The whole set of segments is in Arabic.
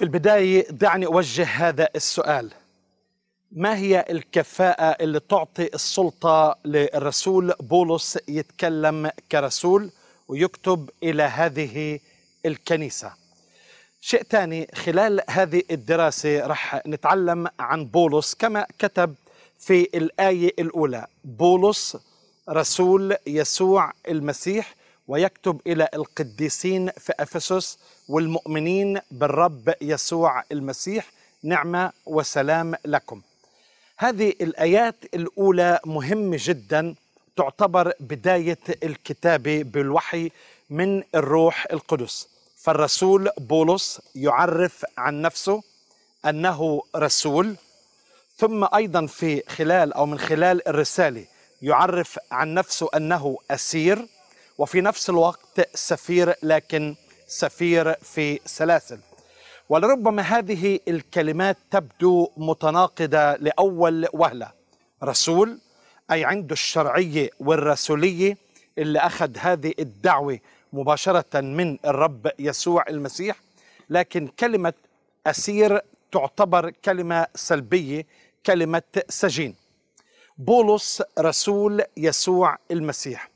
في البداية دعني أوجه هذا السؤال ما هي الكفاءة اللي تعطي السلطة للرسول بولس يتكلم كرسول ويكتب إلى هذه الكنيسة شيء ثاني خلال هذه الدراسة رح نتعلم عن بولس كما كتب في الآية الأولى بولس رسول يسوع المسيح ويكتب إلى القديسين في أفسس والمؤمنين بالرب يسوع المسيح نعمة وسلام لكم هذه الآيات الأولى مهمة جدا تعتبر بداية الكتابة بالوحي من الروح القدس فالرسول بولس يعرف عن نفسه أنه رسول ثم أيضا في خلال أو من خلال الرسالة يعرف عن نفسه أنه أسير وفي نفس الوقت سفير لكن سفير في سلاسل ولربما هذه الكلمات تبدو متناقضة لأول وهلة رسول أي عنده الشرعية والرسولية اللي أخذ هذه الدعوة مباشرة من الرب يسوع المسيح لكن كلمة أسير تعتبر كلمة سلبية كلمة سجين بولس رسول يسوع المسيح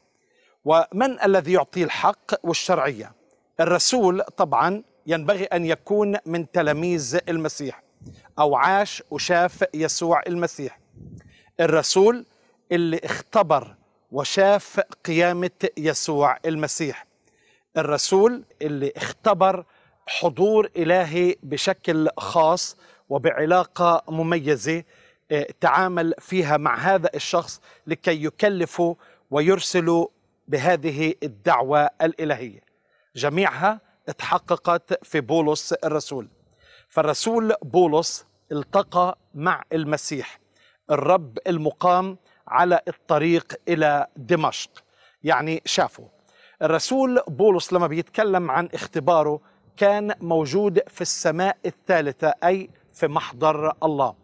ومن الذي يعطيه الحق والشرعية الرسول طبعا ينبغي أن يكون من تلاميذ المسيح أو عاش وشاف يسوع المسيح الرسول اللي اختبر وشاف قيامة يسوع المسيح الرسول اللي اختبر حضور إلهي بشكل خاص وبعلاقة مميزة آه، تعامل فيها مع هذا الشخص لكي يكلفه ويرسله بهذه الدعوة الإلهية جميعها اتحققت في بولس الرسول فالرسول بولس التقى مع المسيح الرب المقام على الطريق إلى دمشق يعني شافه الرسول بولس لما بيتكلم عن اختباره كان موجود في السماء الثالثة أي في محضر الله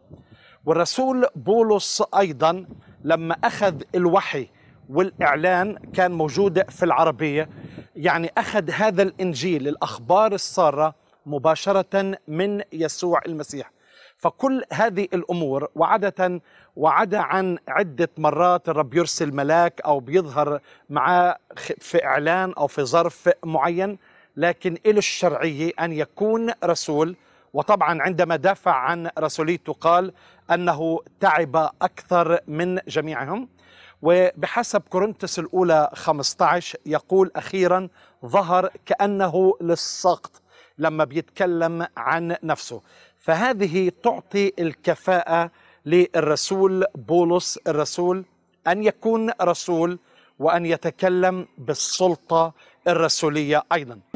والرسول بولس أيضا لما أخذ الوحي والإعلان كان موجود في العربية يعني أخذ هذا الإنجيل الأخبار السارة مباشرة من يسوع المسيح فكل هذه الامور وعاده وعدا عن عده مرات الرب يرسل ملاك او بيظهر معاه في اعلان او في ظرف معين لكن له الشرعيه ان يكون رسول وطبعا عندما دافع عن رسوليته قال انه تعب اكثر من جميعهم وبحسب كورنثس الأولى 15 يقول أخيرا ظهر كأنه للسقط لما بيتكلم عن نفسه فهذه تعطي الكفاءة للرسول بولس الرسول أن يكون رسول وأن يتكلم بالسلطة الرسولية أيضاً